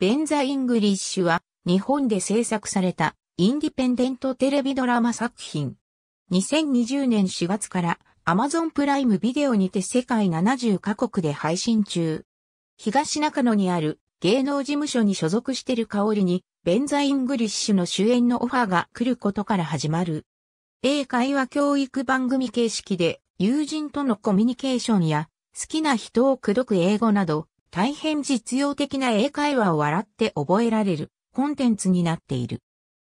ベンザ・イングリッシュは日本で制作されたインディペンデントテレビドラマ作品。2020年4月からアマゾンプライムビデオにて世界70カ国で配信中。東中野にある芸能事務所に所属してる香りにベンザ・イングリッシュの主演のオファーが来ることから始まる。英会話教育番組形式で友人とのコミュニケーションや好きな人を口説く英語など大変実用的な英会話を笑って覚えられるコンテンツになっている。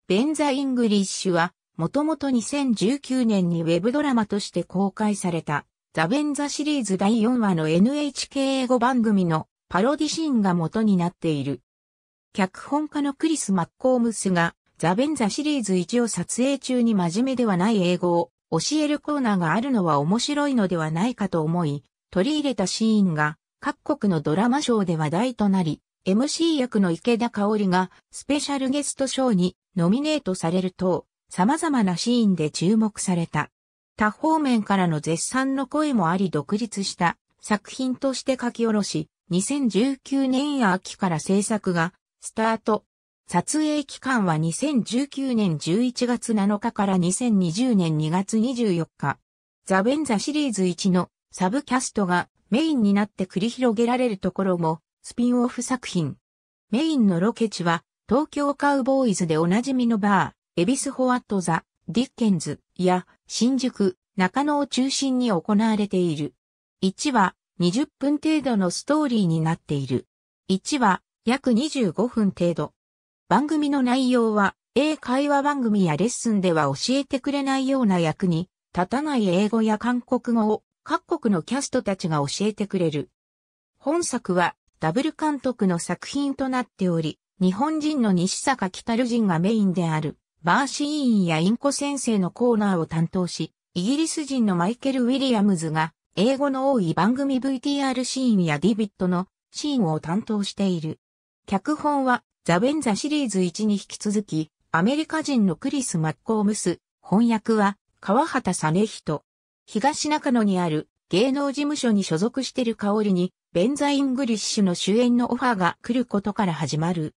ベンザ・イングリッシュは、もともと2019年にウェブドラマとして公開された、ザ・ベンザシリーズ第4話の NHK 英語番組のパロディシーンが元になっている。脚本家のクリス・マッコームスが、ザ・ベンザシリーズ1を撮影中に真面目ではない英語を教えるコーナーがあるのは面白いのではないかと思い、取り入れたシーンが、各国のドラマ賞で話題となり、MC 役の池田香織がスペシャルゲスト賞にノミネートされると、様々なシーンで注目された。他方面からの絶賛の声もあり独立した作品として書き下ろし、2019年秋から制作がスタート。撮影期間は2019年11月7日から2020年2月24日。ザ・ベンザシリーズ1のサブキャストがメインになって繰り広げられるところも、スピンオフ作品。メインのロケ地は、東京カウボーイズでおなじみのバー、エビスホワットザ、ディッケンズや新宿、中野を中心に行われている。1話20分程度のストーリーになっている。1話約25分程度。番組の内容は、英会話番組やレッスンでは教えてくれないような役に立たない英語や韓国語を各国のキャストたちが教えてくれる。本作はダブル監督の作品となっており、日本人の西坂北る人がメインである、バーシーインやインコ先生のコーナーを担当し、イギリス人のマイケル・ウィリアムズが、英語の多い番組 VTR シーンやディビットのシーンを担当している。脚本は、ザ・ベンザシリーズ1に引き続き、アメリカ人のクリス・マッコームス、翻訳は、川畑実人。東中野にある芸能事務所に所属している香織に、ベンザ・イングリッシュの主演のオファーが来ることから始まる。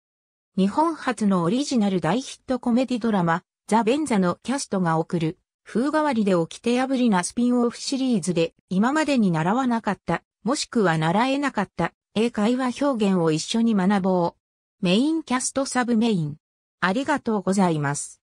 日本初のオリジナル大ヒットコメディドラマ、ザ・ベンザのキャストが送る、風変わりで起きて破りなスピンオフシリーズで、今までに習わなかった、もしくは習えなかった、英会話表現を一緒に学ぼう。メインキャストサブメイン。ありがとうございます。